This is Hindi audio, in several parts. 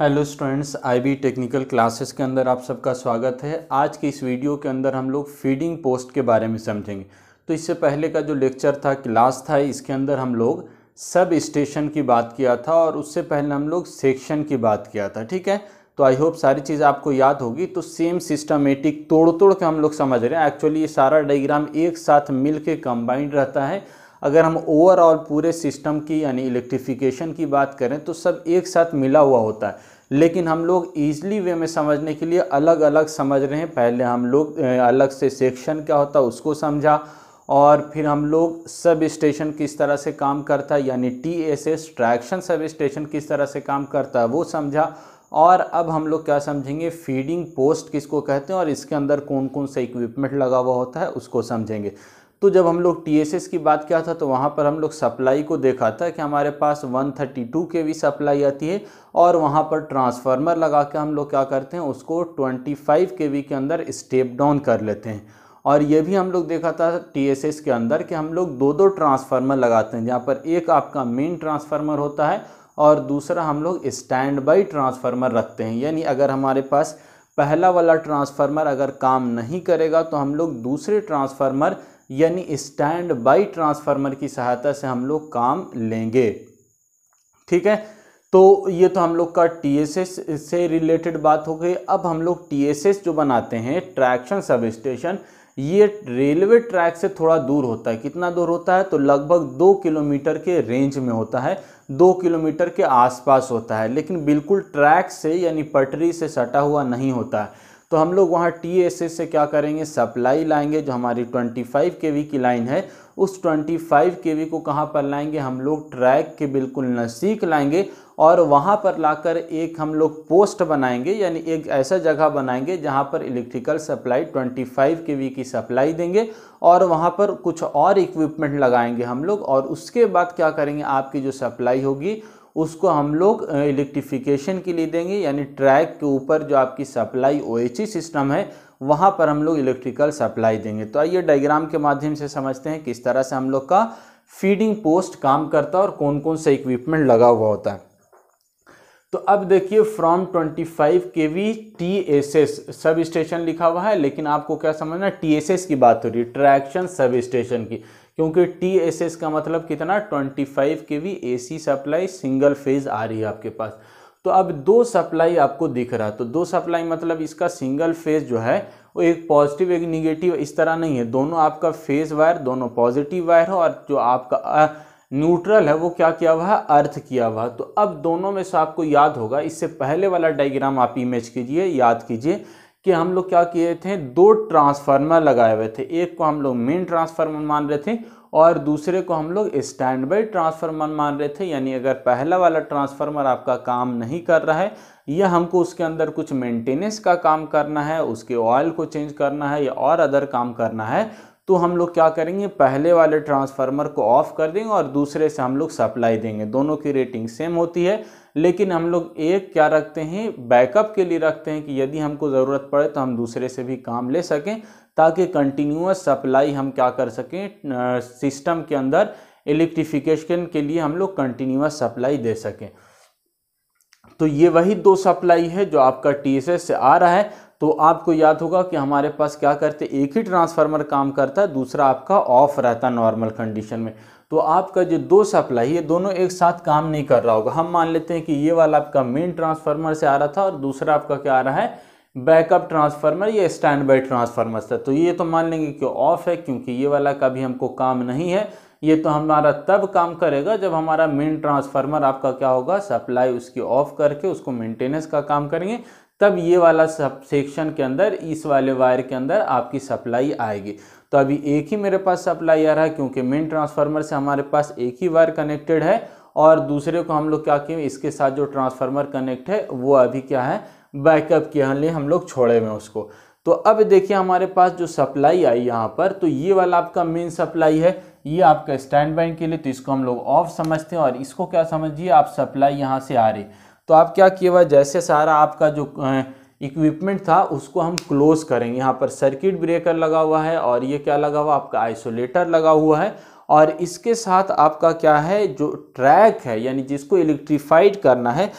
hello students IB technical classes के अंदर आप सबका स्वागत है आज की इस वीडियो के अंदर हम लोग फीडिंग पोस्ट के बारे में समझेंगे तो इससे पहले का जो लेक्चर था क्लास था इसके अंदर हम लोग सब स्टेशन की बात किया था और उससे पहले हम लोग सेक्शन की बात किया था ठीक है तो आई होप सारी चीज़ आपको याद होगी तो सेम सिस्टमेटिक तोड़ तोड़ के हम लोग समझ रहे हैं एक्चुअली ये सारा डाइग्राम एक साथ मिल के कंबाइंड रहता है अगर हम ओवरऑल पूरे सिस्टम की यानी इलेक्ट्रिफिकेशन की बात करें तो सब एक साथ मिला हुआ होता है लेकिन हम लोग ईजिली वे में समझने के लिए अलग अलग समझ रहे हैं पहले हम लोग अलग से सेक्शन क्या होता है उसको समझा और फिर हम लोग सब स्टेशन किस तरह से काम करता है यानी T S S traction sub station किस तरह से काम करता है वो समझा और अब हम लोग क्या समझेंगे फीडिंग पोस्ट किसको कहते हैं और इसके अंदर कौन कौन सा इक्विपमेंट लगा हुआ होता है उसको समझेंगे तो जब हम लोग टी की बात किया था तो वहाँ पर हम लोग सप्लाई को देखा था कि हमारे पास 132 थर्टी के भी सप्लाई आती है और वहाँ पर ट्रांसफार्मर लगा के हम लोग क्या करते हैं उसको 25 के वी के अंदर स्टेप डाउन कर लेते हैं और ये भी हम लोग देखा था टी के अंदर कि हम लोग दो दो ट्रांसफार्मर लगाते हैं जहाँ पर एक आपका मेन ट्रांसफार्मर होता है और दूसरा हम लोग स्टैंड बाई ट्रांसफार्मर रखते हैं यानी अगर हमारे पास पहला वाला ट्रांसफार्मर अगर काम नहीं करेगा तो हम लोग दूसरे ट्रांसफार्मर यानी स्टैंड बाई ट्रांसफार्मर की सहायता से हम लोग काम लेंगे ठीक है तो ये तो हम लोग का टीएसएस से रिलेटेड बात हो गई अब हम लोग टीएसएस जो बनाते हैं ट्रैक्शन सब स्टेशन ये रेलवे ट्रैक से थोड़ा दूर होता है कितना दूर होता है तो लगभग दो किलोमीटर के रेंज में होता है दो किलोमीटर के आसपास होता है लेकिन बिल्कुल ट्रैक से यानी पटरी से सटा हुआ नहीं होता है तो हम लोग वहाँ टी से क्या करेंगे सप्लाई लाएंगे जो हमारी 25 केवी की लाइन है उस 25 केवी को कहाँ पर लाएंगे हम लोग ट्रैक के बिल्कुल नज़दीक लाएंगे और वहाँ पर लाकर एक हम लोग पोस्ट बनाएंगे यानी एक ऐसा जगह बनाएंगे जहाँ पर इलेक्ट्रिकल सप्लाई 25 वी की सप्लाई देंगे और वहाँ पर कुछ और इक्विपमेंट लगाएंगे हम लोग और उसके बाद क्या करेंगे आपकी जो सप्लाई होगी उसको हम लोग इलेक्ट्रिफिकेशन के लिए देंगे यानी ट्रैक के ऊपर जो आपकी सप्लाई ओ सिस्टम है वहाँ पर हम लोग इलेक्ट्रिकल सप्लाई देंगे तो आइए डायग्राम के माध्यम से समझते हैं किस तरह से हम लोग का फीडिंग पोस्ट काम करता है और कौन कौन सा इक्विपमेंट लगा हुआ होता है तो अब देखिए from 25 K V T S S sub station लिखा हुआ है लेकिन आपको क्या समझना टी एस एस की बात हो रही है ट्रैक्शन सब स्टेशन की क्योंकि टी एस एस का मतलब कितना 25 five K V A C supply single phase आ रही है आपके पास तो अब दो सप्लाई आपको दिख रहा है तो दो सप्लाई मतलब इसका सिंगल फेज जो है वो एक पॉजिटिव एक निगेटिव इस तरह नहीं है दोनों आपका फेज वायर दोनों पॉजिटिव वायर है और जो आपका न्यूट्रल है वो क्या किया हुआ है अर्थ किया हुआ तो अब दोनों में से आपको याद होगा इससे पहले वाला डायग्राम आप इमेज कीजिए याद कीजिए कि हम लोग क्या किए थे दो ट्रांसफार्मर लगाए हुए थे एक को हम लोग मेन ट्रांसफार्मर मान रहे थे और दूसरे को हम लोग स्टैंड बाई ट्रांसफार्मर मान रहे थे यानी अगर पहला वाला ट्रांसफार्मर आपका काम नहीं कर रहा है या हमको उसके अंदर कुछ मेंटेनेंस का काम करना है उसके ऑयल को चेंज करना है या और अदर काम करना है तो हम लोग क्या करेंगे पहले वाले ट्रांसफार्मर को ऑफ कर देंगे और दूसरे से हम लोग सप्लाई देंगे दोनों की रेटिंग सेम होती है लेकिन हम लोग एक क्या रखते हैं बैकअप के लिए रखते हैं कि यदि हमको ज़रूरत पड़े तो हम दूसरे से भी काम ले सकें ताकि कंटिन्यूस सप्लाई हम क्या कर सकें सिस्टम के अंदर इलेक्ट्रिफिकेशन के लिए हम लोग कंटिन्यूस सप्लाई दे सकें तो ये वही दो सप्लाई है जो आपका टी से आ रहा है तो आपको याद होगा कि हमारे पास क्या करते एक ही ट्रांसफार्मर काम करता है दूसरा आपका ऑफ रहता नॉर्मल कंडीशन में तो आपका जो दो सप्लाई ये दोनों एक साथ काम नहीं कर रहा होगा हम मान लेते हैं कि ये वाला आपका मेन ट्रांसफार्मर से आ रहा था और दूसरा आपका क्या आ रहा है बैकअप ट्रांसफार्मर या स्टैंड बाई ट्रांसफार्मर था तो ये तो मान लेंगे कि ऑफ है क्योंकि ये वाला का भी हमको काम नहीं है ये तो हमारा तब काम करेगा जब हमारा मेन ट्रांसफार्मर आपका क्या होगा सप्लाई उसकी ऑफ करके उसको मेंटेनेंस का काम करेंगे तब ये वाला सब सेक्शन के अंदर इस वाले वायर के अंदर आपकी सप्लाई आएगी तो अभी एक ही मेरे पास सप्लाई आ रहा है क्योंकि मेन ट्रांसफार्मर से हमारे पास एक ही वायर कनेक्टेड है और दूसरे को हम लोग क्या किए इसके साथ जो ट्रांसफार्मर कनेक्ट है वो अभी क्या है बैकअप के लिए हम लोग छोड़े हुए उसको तो अब देखिए हमारे पास जो सप्लाई आई यहाँ पर तो ये वाला आपका मेन सप्लाई है ये आपका स्टैंड बैंक के लिए तो इसको हम लोग ऑफ समझते हैं और इसको क्या समझिए आप सप्लाई यहाँ से आ रही तो आप क्या किए हुआ जैसे सारा आपका जो इक्विपमेंट था उसको हम क्लोज करेंगे यहाँ पर सर्किट ब्रेकर लगा हुआ है और ये क्या लगा हुआ आपका आइसोलेटर लगा हुआ है और इसके साथ आपका क्या है जो ट्रैक है यानी जिसको इलेक्ट्रीफाइड करना है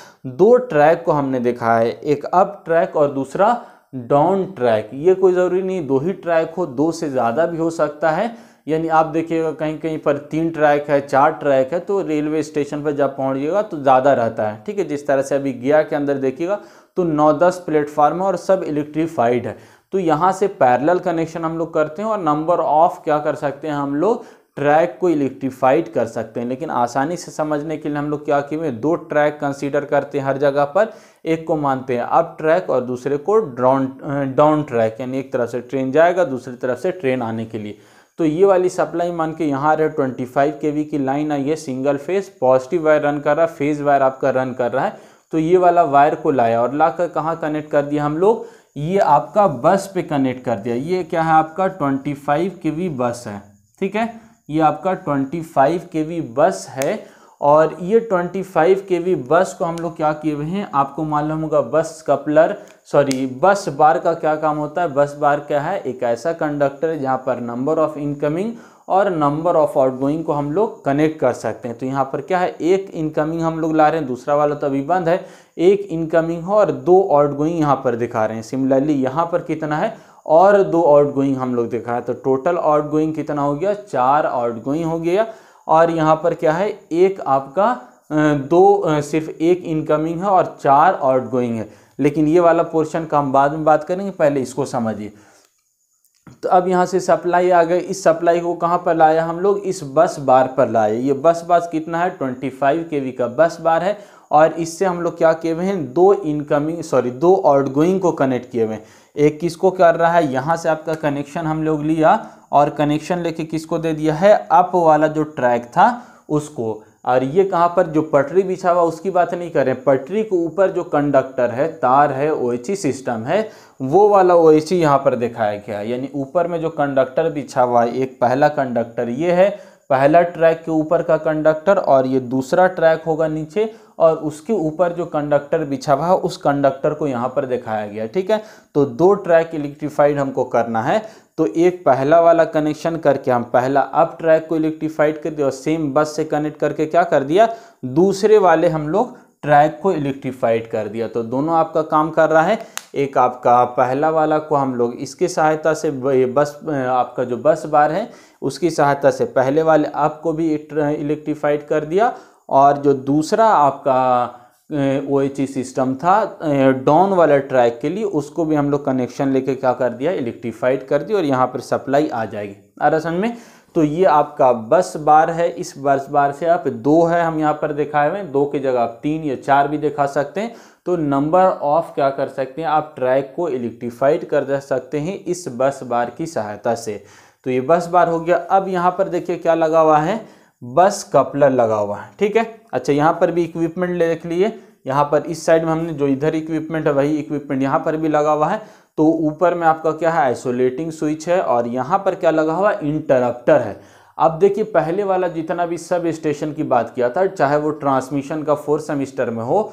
दो ट्रैक को हमने देखा है एक अप ट्रैक और दूसरा डाउन ट्रैक ये कोई ज़रूरी नहीं दो ही ट्रैक हो दो से ज़्यादा भी हो सकता है यानी आप देखिएगा कहीं कहीं पर तीन ट्रैक है चार ट्रैक है तो रेलवे स्टेशन पर जब पहुँचिएगा तो ज़्यादा रहता है ठीक है जिस तरह से अभी गया के अंदर देखिएगा तो नौ दस प्लेटफार्म है और सब इलेक्ट्रीफाइड है तो यहाँ से पैरेलल कनेक्शन हम लोग करते हैं और नंबर ऑफ क्या कर सकते हैं हम लोग ट्रैक को इलेक्ट्रीफाइड कर सकते हैं लेकिन आसानी से समझने के लिए हम लोग क्या किए दो ट्रैक कंसीडर करते हैं हर जगह पर एक को मानते हैं अप ट्रैक और दूसरे को डाउन डाउन ट्रैक यानी एक तरफ से ट्रेन जाएगा दूसरी तरफ से ट्रेन आने के लिए तो ये वाली सप्लाई मान के यहाँ आ रहा है ट्वेंटी फाइव के वी की लाइन आई है single phase positive wire run कर रहा है फेज वायर आपका रन कर रहा है तो ये वाला वायर को लाया और ला कर कहाँ कनेक्ट कर दिया हम लोग ये आपका बस पे कनेक्ट कर दिया ये क्या है आपका ट्वेंटी फाइव के वी बस है ठीक है ये आपका ट्वेंटी फाइव के वी बस है और ये 25 के वी बस को हम लोग क्या किए हुए हैं आपको मालूम होगा बस कपलर सॉरी बस बार का क्या काम होता है बस बार क्या है एक ऐसा कंडक्टर जहाँ पर नंबर ऑफ इनकमिंग और नंबर ऑफ आउटगोइंग को हम लोग कनेक्ट कर सकते हैं तो यहाँ पर क्या है एक इनकमिंग हम लोग ला रहे हैं दूसरा वाला तो अभी बंद है एक इनकमिंग हो और दो आउटगोइंग यहाँ पर दिखा रहे हैं सिमिलरली यहाँ पर कितना है और दो आउटगोइंग हम लोग दिखा रहे हैं तो टोटल आउटगोइंग कितना हो गया चार आउटगोइंग हो गया और यहाँ पर क्या है एक आपका दो सिर्फ एक इनकमिंग है और चार आउट गोइंग है लेकिन ये वाला पोर्शन का हम बाद में बात करेंगे पहले इसको समझिए तो अब यहाँ से सप्लाई आ गई इस सप्लाई को कहाँ पर लाया हम लोग इस बस बार पर लाए ये बस बार कितना है 25 फाइव के वी का बस बार है और इससे हम लोग क्या किए हुए हैं दो इनकमिंग सॉरी दो आउट गोइंग को कनेक्ट किए हुए हैं एक किसको कर रहा है यहाँ से आपका कनेक्शन हम लोग लिया और कनेक्शन लेके किसको दे दिया है अप वाला जो ट्रैक था उसको और ये कहाँ पर जो पटरी बिछा हुआ उसकी बात नहीं करें पटरी के ऊपर जो कंडक्टर है तार है ओ सिस्टम e है वो वाला ओ एच e यहाँ पर दिखाया गया यानी ऊपर में जो कंडक्टर बिछा हुआ है एक पहला कंडक्टर ये है पहला ट्रैक के ऊपर का कंडक्टर और ये दूसरा ट्रैक होगा नीचे और उसके ऊपर जो कंडक्टर बिछा हुआ है उस कंडक्टर को यहाँ पर दिखाया गया ठीक है तो दो ट्रैक इलेक्ट्रीफाइड हमको करना है तो एक पहला वाला कनेक्शन करके हम पहला अप ट्रैक को इलेक्ट्रीफाइड कर दिया और सेम बस से कनेक्ट करके क्या कर दिया दूसरे वाले हम लोग ट्रैक को इलेक्ट्रीफाइड कर दिया तो दोनों आपका काम कर रहा है एक आपका पहला वाला को हम लोग इसके सहायता से बस आपका जो बस बार है उसकी सहायता से पहले वाले आपको को भी इलेक्ट्रीफाइड कर दिया और जो दूसरा आपका ओ एच सिस्टम था डाउन वाला ट्रैक के लिए उसको भी हम लोग कनेक्शन लेके क्या कर दिया इलेक्ट्रीफाइड कर दिया और यहाँ पर सप्लाई आ जाएगी आरसन में तो ये आपका बस बार है इस बस बार से आप दो है हम यहाँ पर दिखाए हुए दो की जगह आप तीन या चार भी दिखा सकते हैं तो नंबर ऑफ क्या कर सकते हैं आप ट्रैक को इलेक्ट्रीफाइड कर सकते हैं इस बस बार की सहायता से तो ये बस बार हो गया अब यहाँ पर देखिए क्या लगा हुआ है बस कपलर लगा हुआ है ठीक है अच्छा यहाँ पर भी इक्विपमेंट देख लिए यहाँ पर इस साइड में हमने जो इधर इक्विपमेंट है वही इक्विपमेंट यहाँ पर भी लगा हुआ है तो ऊपर में आपका क्या है आइसोलेटिंग स्विच है और यहाँ पर क्या लगा हुआ इंटरप्टर है अब देखिए पहले वाला जितना भी सब स्टेशन की बात किया था चाहे वो ट्रांसमिशन का फोर्थ सेमिस्टर में हो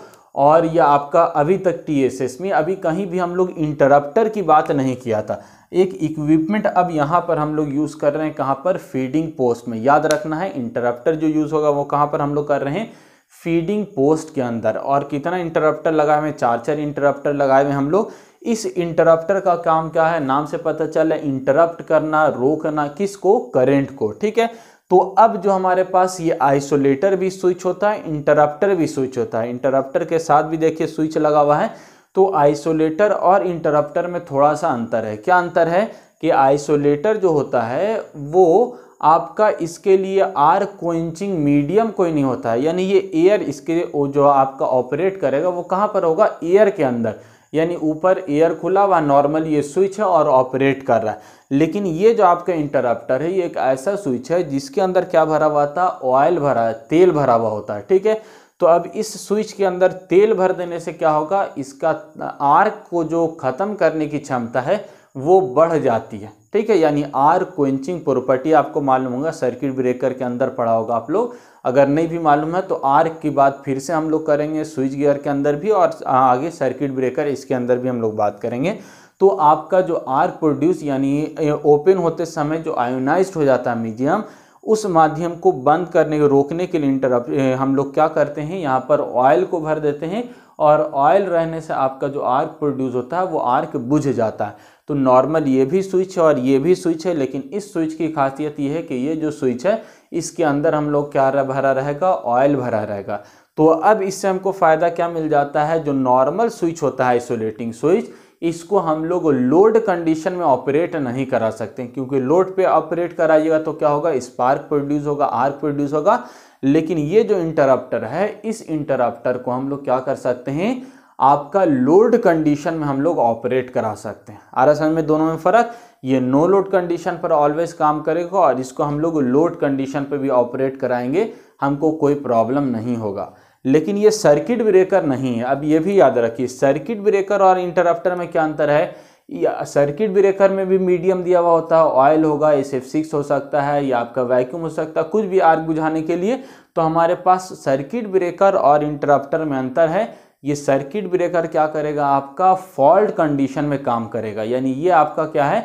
और या आपका अभी तक टीएसएस में अभी कहीं भी हम लोग इंटरप्टर की बात नहीं किया था एक इक्विपमेंट अब यहाँ पर हम लोग यूज़ कर रहे हैं कहाँ पर फीडिंग पोस्ट में याद रखना है इंटरप्टर जो यूज़ होगा वो कहाँ पर हम लोग कर रहे हैं फीडिंग पोस्ट के अंदर और कितना इंटरप्टर लगाए हुए चार चार इंटरप्टर लगाए हुए हम लोग इस इंटरप्टर का काम क्या है नाम से पता चल है इंटरप्ट करना रोकना किसको करंट को ठीक है तो अब जो हमारे पास ये आइसोलेटर भी स्विच होता है इंटरप्टर भी स्विच होता है इंटरप्टर के साथ भी देखिए स्विच लगा हुआ है तो आइसोलेटर और इंटरप्टर में थोड़ा सा अंतर है क्या अंतर है कि आइसोलेटर जो होता है वो आपका इसके लिए आर क्वेंचिंग मीडियम कोई नहीं होता है यानी ये एयर इसके जो आपका ऑपरेट करेगा वो कहाँ पर होगा एयर के अंदर यानी ऊपर एयर खुला हुआ नॉर्मल ये स्विच है और ऑपरेट कर रहा है लेकिन ये जो आपका इंटरप्टर है ये एक ऐसा स्विच है जिसके अंदर क्या भरा हुआ था ऑयल भरा तेल भरा हुआ होता है ठीक है तो अब इस स्विच के अंदर तेल भर देने से क्या होगा इसका आर्क को जो ख़त्म करने की क्षमता है वो बढ़ जाती है ठीक है यानी आर क्वेंचिंग प्रॉपर्टी आपको मालूम होगा सर्किट ब्रेकर के अंदर पड़ा होगा आप लोग अगर नहीं भी मालूम है तो आर की बात फिर से हम लोग करेंगे स्विच गियर के अंदर भी और आगे सर्किट ब्रेकर इसके अंदर भी हम लोग बात करेंगे तो आपका जो आर प्रोड्यूस यानी ओपन होते समय जो आयोनाइज हो जाता है मीडियम उस माध्यम को बंद करने रोकने के लिए इंटर हम लोग क्या करते हैं यहाँ पर ऑयल को भर देते हैं और ऑयल रहने से आपका जो आर्क प्रोड्यूस होता है वो आर्क बुझ जाता है तो नॉर्मल ये भी स्विच है और ये भी स्विच है लेकिन इस स्विच की खासियत ये है कि ये जो स्विच है इसके अंदर हम लोग क्या भरा रहेगा ऑयल भरा रहेगा तो अब इससे हमको फ़ायदा क्या मिल जाता है जो नॉर्मल स्विच होता है आइसोलेटिंग स्विच इसको हम लोग लोड कंडीशन में ऑपरेट नहीं करा सकते क्योंकि लोड पे ऑपरेट कराइएगा तो क्या होगा स्पार्क प्रोड्यूस होगा आर्क प्रोड्यूस होगा लेकिन ये जो इंटरप्टर है इस इंटरप्टर को हम लोग क्या कर सकते हैं आपका लोड कंडीशन में हम लोग ऑपरेट करा सकते हैं आर एस में दोनों में फ़र्क ये नो लोड कंडीशन पर ऑलवेज काम करेगा और इसको हम लोग लोड कंडीशन पर भी ऑपरेट कराएंगे हमको कोई प्रॉब्लम नहीं होगा लेकिन ये सर्किट ब्रेकर नहीं है अब ये भी याद रखिए सर्किट ब्रेकर और इंटरप्टर में क्या अंतर है सर्किट ब्रेकर में भी मीडियम दिया हुआ होता है ऑयल होगा एस एफ सिक्स हो सकता है या आपका वैक्यूम हो सकता है कुछ भी आग बुझाने के लिए तो हमारे पास सर्किट ब्रेकर और इंटरप्टर में अंतर है ये सर्किट ब्रेकर क्या करेगा आपका फॉल्ट कंडीशन में काम करेगा यानी ये आपका क्या है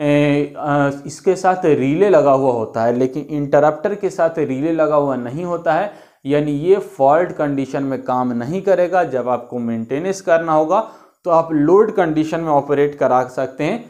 ए, आ, इसके साथ रिले लगा हुआ होता है लेकिन इंटरप्टर के साथ रिले लगा हुआ नहीं होता है यानी ये फॉल्ट कंडीशन में काम नहीं करेगा जब आपको मेंटेनेंस करना होगा तो आप लोड कंडीशन में ऑपरेट करा सकते हैं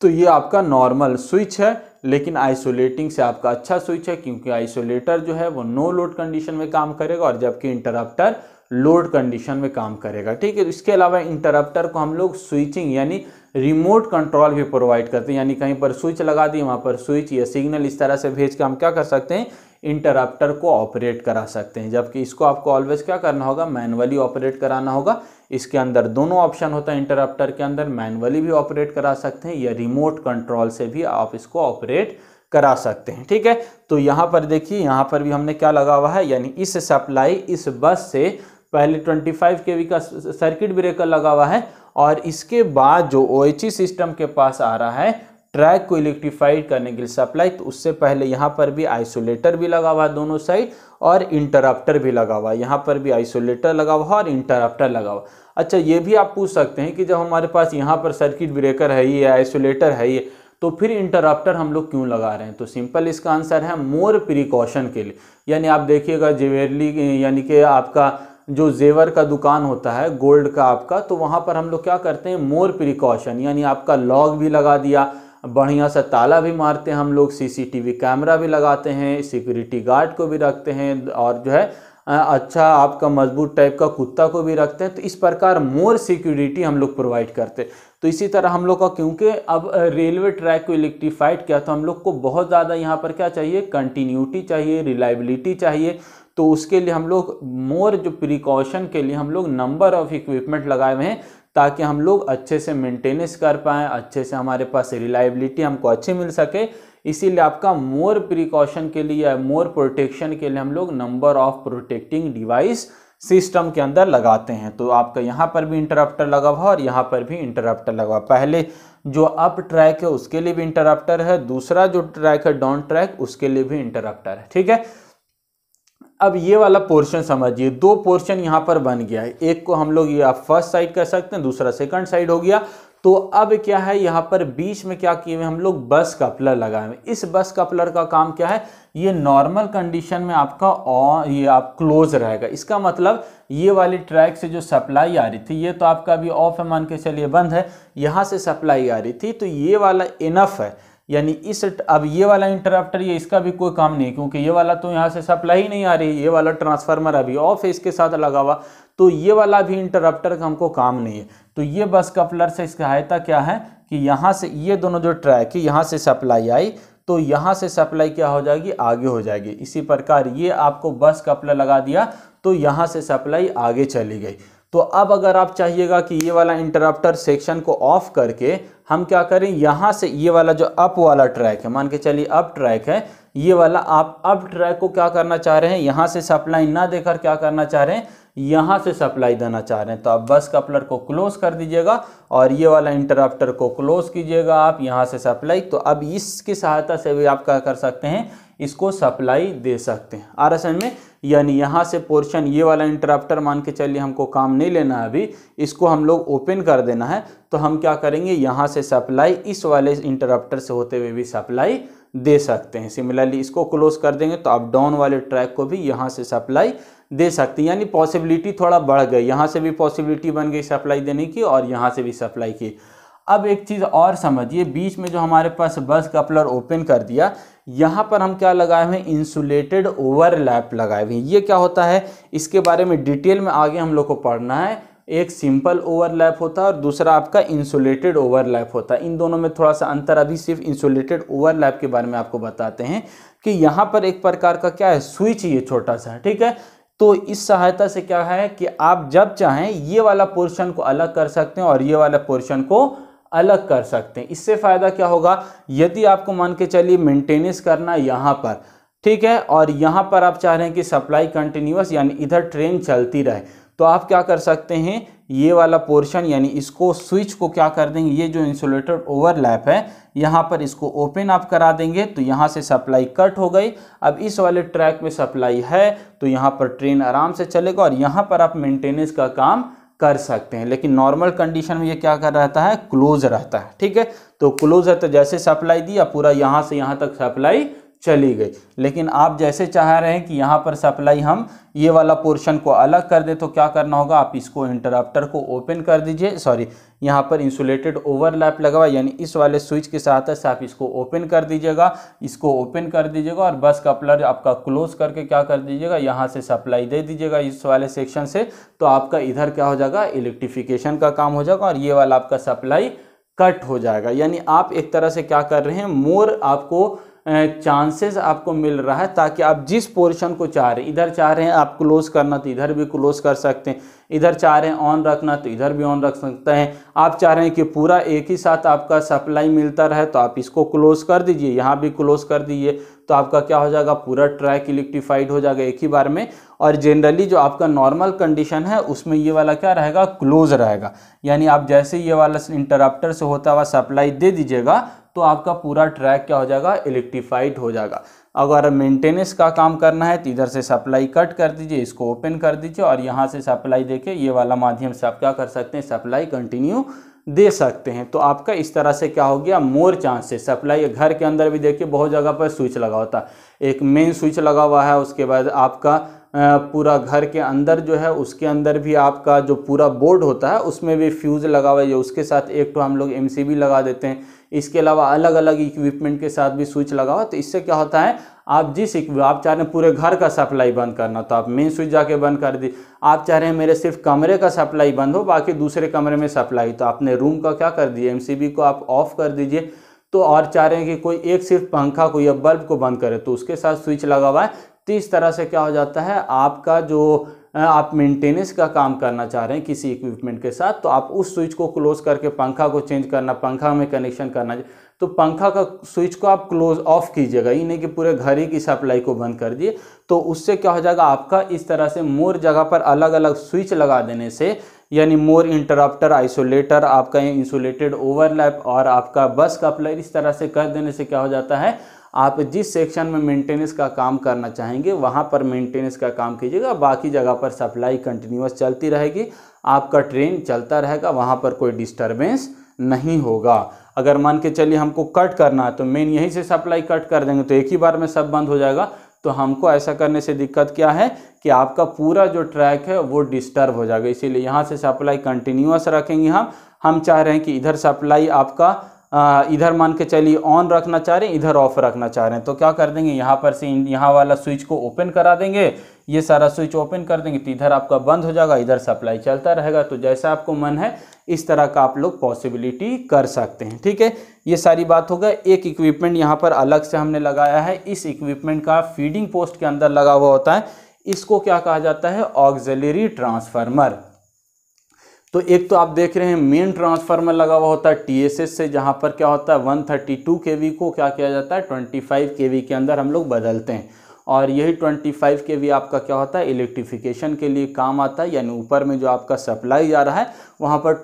तो ये आपका नॉर्मल स्विच है लेकिन आइसोलेटिंग से आपका अच्छा स्विच है क्योंकि आइसोलेटर जो है वो नो लोड कंडीशन में काम करेगा और जबकि इंटरप्टर लोड कंडीशन में काम करेगा ठीक है तो इसके अलावा इंटरप्टर को हम लोग स्विचिंग यानी रिमोट कंट्रोल भी प्रोवाइड करते हैं यानी कहीं पर स्विच लगा दिए वहाँ पर स्विच या सिग्नल इस तरह से भेज के हम क्या कर सकते हैं इंटरप्टर को ऑपरेट करा सकते हैं जबकि इसको आपको ऑलवेज क्या करना होगा मैनुअली ऑपरेट कराना होगा इसके अंदर दोनों ऑप्शन होता है इंटरप्टर के अंदर मैनुअली भी ऑपरेट करा सकते हैं या रिमोट कंट्रोल से भी आप इसको ऑपरेट करा सकते हैं ठीक है तो यहाँ पर देखिए यहाँ पर भी हमने क्या लगा हुआ है यानी इस सप्लाई इस बस से पहले 25 केवी का सर्किट ब्रेकर लगा हुआ है और इसके बाद जो ओ सिस्टम e के पास आ रहा है ट्रैक को इलेक्ट्रीफाइड करने के लिए सप्लाई तो उससे पहले यहाँ पर भी आइसोलेटर भी लगा हुआ है दोनों साइड और इंटरप्टर भी लगा हुआ है यहाँ पर भी आइसोलेटर लगा हुआ और इंटरप्टर लगा हुआ अच्छा ये भी आप पूछ सकते हैं कि जब हमारे पास यहाँ पर सर्किट ब्रेकर है ये आइसोलेटर है ये तो फिर इंटरप्टर हम लोग क्यों लगा रहे हैं तो सिंपल इसका आंसर है मोर प्रिकॉशन के लिए यानी आप देखिएगा जेवेरली यानी कि आपका जो जेवर का दुकान होता है गोल्ड का आपका तो वहाँ पर हम लोग क्या करते हैं मोर प्रिकॉशन यानी आपका लॉग भी लगा दिया बढ़िया सा ताला भी मारते हैं हम लोग सीसीटीवी कैमरा भी लगाते हैं सिक्योरिटी गार्ड को भी रखते हैं और जो है अच्छा आपका मजबूत टाइप का कुत्ता को भी रखते हैं तो इस प्रकार मोर सिक्योरिटी हम लोग प्रोवाइड करते हैं तो इसी तरह हम लोग का क्योंकि अब रेलवे ट्रैक को इलेक्ट्रीफाइड किया तो हम लोग को बहुत ज़्यादा यहाँ पर क्या चाहिए कंटिन्यूटी चाहिए रिलायबिलिटी चाहिए तो उसके लिए हम लोग मोर जो प्रिकॉशन के लिए हम लोग नंबर ऑफ इक्विपमेंट लगाए हुए हैं ताकि हम लोग अच्छे से मेंटेनेंस कर पाएँ अच्छे से हमारे पास रिलायबिलिटी हमको अच्छी मिल सके इसीलिए आपका मोर प्रिकॉशन के लिए मोर प्रोटेक्शन के लिए हम लोग number of protecting device system के अंदर लगाते हैं तो आपका यहाँ पर भी इंटरप्टर लगा हुआ और यहाँ पर भी इंटरप्टर लगा हुआ पहले जो अप ट्रैक है उसके लिए भी इंटरप्टर है दूसरा जो ट्रैक है डाउन ट्रैक उसके लिए भी इंटरप्टर है ठीक है अब ये वाला पोर्शन समझिए दो पोर्शन यहाँ पर बन गया है एक को हम लोग ये आप फर्स्ट साइड कर सकते हैं दूसरा सेकंड साइड हो गया तो अब क्या है यहाँ पर बीच में क्या किए हुए हम लोग बस कपलर लगाए हुए इस बस कपलर का काम क्या है ये नॉर्मल कंडीशन में आपका ऑन ये आप क्लोज रहेगा इसका मतलब ये वाली ट्रैक से जो सप्लाई आ रही थी ये तो आपका अभी ऑफ है मान के चलिए बंद है यहाँ से सप्लाई आ रही थी तो ये वाला इनफ है यानी इस अब ये वाला इंटरप्टर ये इसका भी कोई काम नहीं क्योंकि ये वाला तो यहाँ से सप्लाई नहीं आ रही ये वाला ट्रांसफार्मर अभी ऑफ है इसके साथ लगा हुआ तो ये वाला भी इंटरप्टर का हमको काम नहीं है तो ये बस कपलर से इसकी सहायता क्या है कि यहाँ से ये दोनों जो ट्रैक है यहाँ से सप्लाई आई तो यहाँ से सप्लाई क्या हो जाएगी आगे हो जाएगी इसी प्रकार ये आपको बस कपलर लगा दिया तो यहाँ से सप्लाई आगे चली गई तो अब अगर आप चाहिएगा कि ये वाला इंटरप्टर सेक्शन को ऑफ करके हम क्या करें यहाँ से ये वाला जो अप वाला ट्रैक है मान के चलिए अप ट्रैक है ये वाला आप अप ट्रैक को क्या करना चाह रहे हैं यहाँ से सप्लाई ना देकर क्या करना चाह रहे हैं यहाँ से सप्लाई देना चाह रहे हैं तो आप बस कपलर को क्लोज कर दीजिएगा और ये वाला इंटरप्टर को क्लोज कीजिएगा आप यहाँ से सप्लाई तो अब इसकी सहायता से भी आप क्या कर सकते हैं इसको सप्लाई दे सकते हैं एस एन में यानी यहाँ से पोर्शन ये वाला इंटरप्टर मान के चलिए हमको काम नहीं लेना है अभी इसको हम लोग ओपन कर देना है तो हम क्या करेंगे यहाँ से सप्लाई इस वाले इंटरप्टर से होते हुए भी सप्लाई दे सकते हैं सिमिलरली इसको क्लोज कर देंगे तो आप डाउन वाले ट्रैक को भी यहाँ से सप्लाई दे सकते हैं यानी पॉसिबिलिटी थोड़ा बढ़ गई यहाँ से भी पॉसिबिलिटी बन गई सप्लाई देने की और यहाँ से भी सप्लाई की अब एक चीज़ और समझिए बीच में जो हमारे पास बस कपलर ओपन कर दिया यहाँ पर हम क्या लगाए हुए इंसुलेटेड ओवरलैप लगाए हुए ये क्या होता है इसके बारे में डिटेल में आगे हम लोग को पढ़ना है एक सिंपल ओवरलैप होता है और दूसरा आपका इंसुलेटेड ओवरलैप होता है इन दोनों में थोड़ा सा अंतर अभी सिर्फ इंसुलेटेड ओवरलैप के बारे में आपको बताते हैं कि यहाँ पर एक प्रकार का क्या है स्विच ये छोटा सा ठीक है तो इस सहायता से क्या है कि आप जब चाहें ये वाला पोर्शन को अलग कर सकते हैं और ये वाला पोर्शन को अलग कर सकते हैं इससे फ़ायदा क्या होगा यदि आपको मान के चलिए मेंटेनेंस करना यहाँ पर ठीक है और यहाँ पर आप चाह रहे हैं कि सप्लाई कंटिन्यूस यानी इधर ट्रेन चलती रहे तो आप क्या कर सकते हैं ये वाला पोर्शन यानी इसको स्विच को क्या कर देंगे ये जो इंसुलेटेड ओवरलैप है यहाँ पर इसको ओपन आप करा देंगे तो यहाँ से सप्लाई कट हो गई अब इस वाले ट्रैक में सप्लाई है तो यहाँ पर ट्रेन आराम से चलेगा और यहाँ पर आप मेंटेनेंस का काम कर सकते हैं लेकिन नॉर्मल कंडीशन में ये क्या कर रहता है क्लोज रहता है ठीक है तो क्लोज रहता है तो जैसे सप्लाई दिया पूरा यहाँ से यहाँ तक सप्लाई चली गई लेकिन आप जैसे चाह रहे हैं कि यहाँ पर सप्लाई हम ये वाला पोर्शन को अलग कर दे तो क्या करना होगा आप इसको इंटरप्टर को ओपन कर दीजिए सॉरी यहाँ पर इंसुलेटेड ओवरलैप लगा यानी इस वाले स्विच के साथ से आप इसको ओपन कर दीजिएगा इसको ओपन कर दीजिएगा और बस कपलर आपका क्लोज करके क्या कर दीजिएगा यहाँ से सप्लाई दे दीजिएगा इस वाले सेक्शन से तो आपका इधर क्या हो जाएगा इलेक्ट्रिफिकेशन का काम हो जाएगा और ये वाला आपका सप्लाई कट हो जाएगा यानी आप एक तरह से क्या कर रहे हैं मोर आपको चांसेस आपको मिल रहा है ताकि आप जिस पोर्शन को चाह रहे इधर चाह रहे हैं आप क्लोज करना तो इधर भी क्लोज कर सकते हैं इधर चाह रहे हैं ऑन रखना तो इधर भी ऑन रख सकते हैं आप चाह रहे हैं कि पूरा एक ही साथ आपका सप्लाई मिलता रहे तो आप इसको क्लोज कर दीजिए यहाँ भी क्लोज कर दीजिए तो आपका क्या हो जाएगा पूरा ट्रैक इलेक्ट्रीफाइड हो जाएगा एक ही बार में और जनरली जो आपका नॉर्मल कंडीशन है उसमें ये वाला क्या रहेगा क्लोज रहेगा यानी आप जैसे ये वाला इंटरप्टर से होता हुआ सप्लाई दे दीजिएगा तो आपका पूरा ट्रैक क्या हो जाएगा इलेक्ट्रीफाइड हो जाएगा अगर मेंटेनेंस का काम करना है तो इधर से सप्लाई कट कर दीजिए इसको ओपन कर दीजिए और यहाँ से सप्लाई के ये वाला माध्यम से आप क्या कर सकते हैं सप्लाई कंटिन्यू दे सकते हैं तो आपका इस तरह से क्या हो गया मोर चांसेस सप्लाई घर के अंदर भी देखिए बहुत जगह पर स्विच लगा होता है एक मेन स्विच लगा हुआ है उसके बाद आपका पूरा घर के अंदर जो है उसके अंदर भी आपका जो पूरा बोर्ड होता है उसमें भी फ्यूज़ लगा हुआ है उसके साथ एक तो हम लोग एम लगा देते हैं इसके अलावा अलग अलग इक्विपमेंट के साथ भी स्विच लगाओ तो इससे क्या होता है आप जिस आप चाह रहे हैं पूरे घर का सप्लाई बंद करना तो आप मेन स्विच जाके बंद कर दी आप चाह रहे हैं मेरे सिर्फ कमरे का सप्लाई बंद हो बाकी दूसरे कमरे में सप्लाई तो आपने रूम का क्या कर दिया एम को आप ऑफ कर दीजिए तो और चाह रहे हैं कि कोई एक सिर्फ पंखा को या बल्ब को बंद करे तो उसके साथ स्विच लगा हुआ है तो इस तरह से क्या हो जाता है आपका जो आप मेंटेनेंस का काम करना चाह रहे हैं किसी इक्विपमेंट के साथ तो आप उस स्विच को क्लोज करके पंखा को चेंज करना पंखा में कनेक्शन करना तो पंखा का स्विच को आप क्लोज ऑफ कीजिएगा ये नहीं कि पूरे घर ही की सप्लाई को बंद कर दिए तो उससे क्या हो जाएगा आपका इस तरह से मोर जगह पर अलग अलग स्विच लगा देने से यानी मोर इंटरप्टर आइसोलेटर आपका इंसुलेटेड ओवरलैप और आपका बस कपलर इस तरह से कर देने से क्या हो जाता है आप जिस सेक्शन में मेंटेनेंस का काम करना चाहेंगे वहाँ पर मेंटेनेंस का काम कीजिएगा बाकी जगह पर सप्लाई कंटिन्यूस चलती रहेगी आपका ट्रेन चलता रहेगा वहाँ पर कोई डिस्टर्बेंस नहीं होगा अगर मान के चलिए हमको कट करना है तो मेन यहीं से सप्लाई कट कर देंगे तो एक ही बार में सब बंद हो जाएगा तो हमको ऐसा करने से दिक्कत क्या है कि आपका पूरा जो ट्रैक है वो डिस्टर्ब हो जाएगा इसीलिए यहाँ से सप्लाई कंटिन्यूस रखेंगे हम हम चाह रहे हैं कि इधर सप्लाई आपका इधर मान के चलिए ऑन रखना चाह रहे हैं इधर ऑफ रखना चाह रहे हैं तो क्या कर देंगे यहाँ पर से यहाँ वाला स्विच को ओपन करा देंगे ये सारा स्विच ओपन कर देंगे तो इधर आपका बंद हो जाएगा इधर सप्लाई चलता रहेगा तो जैसा आपको मन है इस तरह का आप लोग पॉसिबिलिटी कर सकते हैं ठीक है ये सारी बात हो गया एक इक्विपमेंट यहाँ पर अलग से हमने लगाया है इस इक्विपमेंट का फीडिंग पोस्ट के अंदर लगा हुआ होता है इसको क्या कहा जाता है ऑक्जिलरी ट्रांसफार्मर तो एक तो आप देख रहे हैं मेन ट्रांसफार्मर लगा हुआ होता है टीएसएस से जहाँ पर क्या होता है 132 केवी को क्या किया जाता है 25 केवी के अंदर हम लोग बदलते हैं और यही 25 केवी आपका क्या होता है इलेक्ट्रिफिकेशन के लिए काम आता है यानी ऊपर में जो आपका सप्लाई जा रहा है वहाँ पर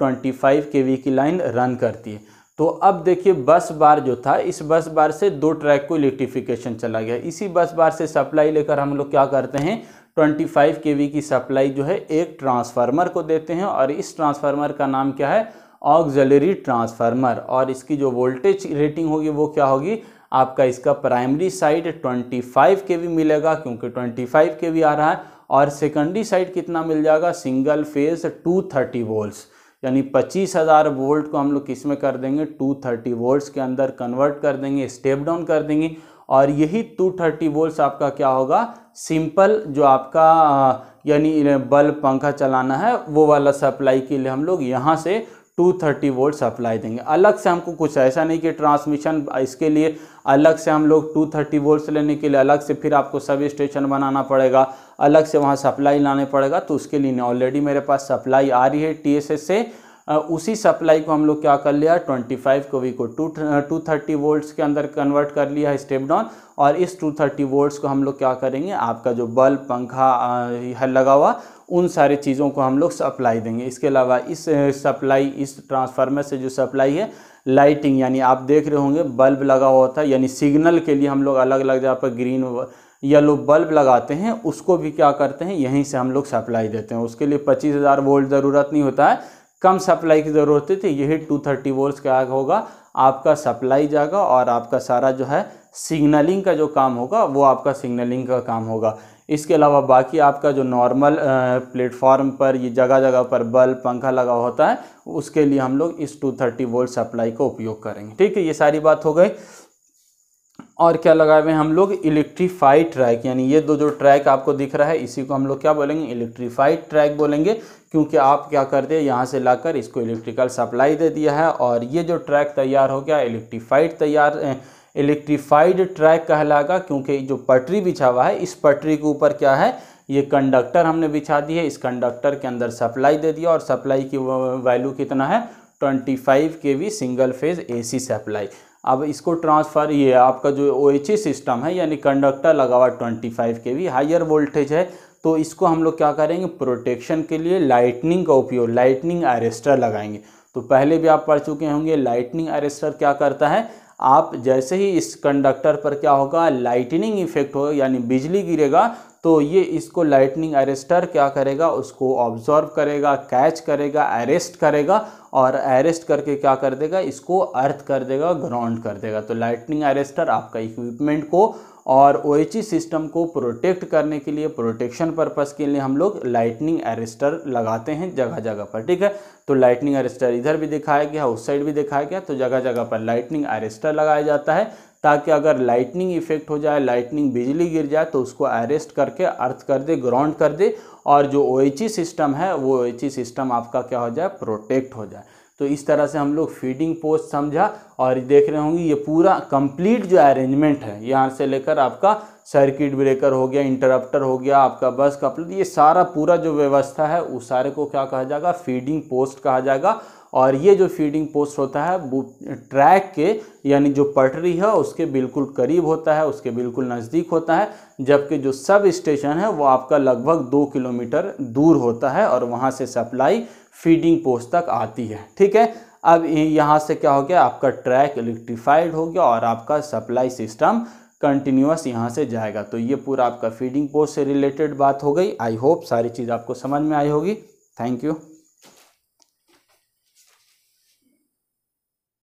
के वी की लाइन रन करती है तो अब देखिए बस बार जो था इस बस बार से दो ट्रैक को इलेक्ट्रिफिकेशन चला गया इसी बस बार से सप्लाई लेकर हम लोग क्या करते हैं 25 वी की सप्लाई जो है एक ट्रांसफार्मर को देते हैं और इस ट्रांसफार्मर का नाम क्या है ऑक्जलरी ट्रांसफार्मर और इसकी जो वोल्टेज रेटिंग होगी वो क्या होगी आपका इसका प्राइमरी साइड 25 वी मिलेगा क्योंकि 25 केवी आ रहा है और सेकेंडरी साइड कितना मिल जाएगा सिंगल फेज 230 वोल्ट्स यानी पच्चीस हज़ार वोल्ट को हम लोग किस में कर देंगे थर्टी वोल्ट्स के अंदर कन्वर्ट कर देंगे स्टेप डाउन कर देंगे और यही 230 थर्टी वोल्ट्स आपका क्या होगा सिंपल जो आपका यानी बल्ब पंखा चलाना है वो वाला सप्लाई के लिए हम लोग यहाँ से 230 थर्टी वोल्ट सप्लाई देंगे अलग से हमको कुछ ऐसा नहीं कि ट्रांसमिशन इसके लिए अलग से हम लोग 230 थर्टी वोल्ट लेने के लिए अलग से फिर आपको सब स्टेशन बनाना पड़ेगा अलग से वहाँ सप्लाई लाने पड़ेगा तो उसके लिए ऑलरेडी मेरे पास सप्लाई आ रही है टी से उसी सप्लाई को हम लोग क्या कर लिया 25 को वी को टू टू थर्टी वोल्ट्स के अंदर कन्वर्ट कर लिया है स्टेप डाउन और इस 230 थर्टी वोल्ट्स को हम लोग क्या करेंगे आपका जो बल्ब पंखा है लगा हुआ उन सारी चीज़ों को हम लोग सप्लाई देंगे इसके अलावा इस सप्लाई इस ट्रांसफार्मर से जो सप्लाई है लाइटिंग यानी आप देख रहे होंगे बल्ब लगा हुआ था यानी सिग्नल के लिए हम लोग अलग अलग जगह पर ग्रीन येलो बल्ब लगाते हैं उसको भी क्या करते हैं यहीं से हम लोग सप्लाई देते हैं उसके लिए पच्चीस हज़ार वोल्ट ज़रूरत नहीं होता है कम सप्लाई की ज़रूरत होती थी तो यही टू थर्टी वोल्ट का होगा आपका सप्लाई जाएगा और आपका सारा जो है सिग्नलिंग का जो काम होगा वो आपका सिग्नलिंग का काम होगा इसके अलावा बाकी आपका जो नॉर्मल प्लेटफॉर्म पर ये जगह जगह पर बल्ब पंखा लगा होता है उसके लिए हम लोग इस 230 वोल्ट सप्लाई का उपयोग करेंगे ठीक है ये सारी बात हो गई और क्या लगाए हुए हैं हम लोग इलेक्ट्रीफाइड ट्रैक यानी ये दो जो ट्रैक आपको दिख रहा है इसी को हम लोग क्या बोलेंगे इलेक्ट्रीफाइड ट्रैक बोलेंगे क्योंकि आप क्या करते हैं यहाँ से लाकर इसको इलेक्ट्रिकल सप्लाई दे दिया है और ये जो ट्रैक तैयार हो गया इलेक्ट्रीफाइड तैयार इलेक्ट्रीफाइड ट्रैक कहलाएगा क्योंकि जो पटरी बिछा हुआ है इस पटरी के ऊपर क्या है ये कंडक्टर हमने बिछा दी है इस कंडक्टर के अंदर सप्लाई दे दिया और सप्लाई की वैल्यू कितना है 25 K V single phase AC supply अब इसको ट्रांसफ़र ये आपका जो ओ सिस्टम e है यानी कंडक्टर लगा हुआ twenty five K V higher voltage है तो इसको हम लोग क्या करेंगे प्रोटेक्शन के लिए लाइटनिंग का उपयोग लाइटनिंग अरेस्टर लगाएंगे तो पहले भी आप पढ़ चुके होंगे लाइटनिंग अरेस्टर क्या करता है आप जैसे ही इस कंडक्टर पर क्या होगा लाइटनिंग इफेक्ट होगा यानी बिजली गिरेगा तो ये इसको लाइटनिंग अरेस्टर क्या करेगा उसको ऑब्जॉर्व करेगा कैच करेगा अरेस्ट करेगा और अरेस्ट करके क्या कर देगा इसको अर्थ कर देगा ग्राउंड कर देगा तो लाइटनिंग अरेस्टर आपका इक्विपमेंट को और ओ सिस्टम e को प्रोटेक्ट करने के लिए प्रोटेक्शन पर्पस के लिए हम लोग लाइटनिंग अरेस्टर लगाते हैं जगह जगह पर ठीक है तो लाइटनिंग अरेस्टर इधर भी दिखाया गया उस साइड भी दिखाया गया तो जगह जगह पर लाइटनिंग अरेस्टर लगाया जाता है ताकि अगर लाइटनिंग इफेक्ट हो जाए लाइटनिंग बिजली गिर जाए तो उसको अरेस्ट करके अर्थ कर दे ग्राउंड कर दे और जो ओ सिस्टम e है वो ओ सिस्टम e आपका क्या हो जाए प्रोटेक्ट हो जाए तो इस तरह से हम लोग फीडिंग पोस्ट समझा और देख रहे होंगे ये पूरा कंप्लीट जो अरेंजमेंट है यहाँ से लेकर आपका सर्किट ब्रेकर हो गया इंटरप्टर हो गया आपका बस कपल ये सारा पूरा जो व्यवस्था है उस सारे को क्या कहा जाएगा फीडिंग पोस्ट कहा जाएगा और ये जो फीडिंग पोस्ट होता है वो ट्रैक के यानी जो पटरी है उसके बिल्कुल करीब होता है उसके बिल्कुल नज़दीक होता है जबकि जो सब स्टेशन है वो आपका लगभग दो किलोमीटर दूर होता है और वहाँ से सप्लाई फीडिंग पोस्ट तक आती है ठीक है अब यहाँ से क्या हो गया आपका ट्रैक इलेक्ट्रीफाइड हो गया और आपका सप्लाई सिस्टम कंटिन्यूस यहाँ से जाएगा तो ये पूरा आपका फीडिंग पोस्ट से रिलेटेड बात हो गई आई होप सारी चीज़ आपको समझ में आई होगी थैंक यू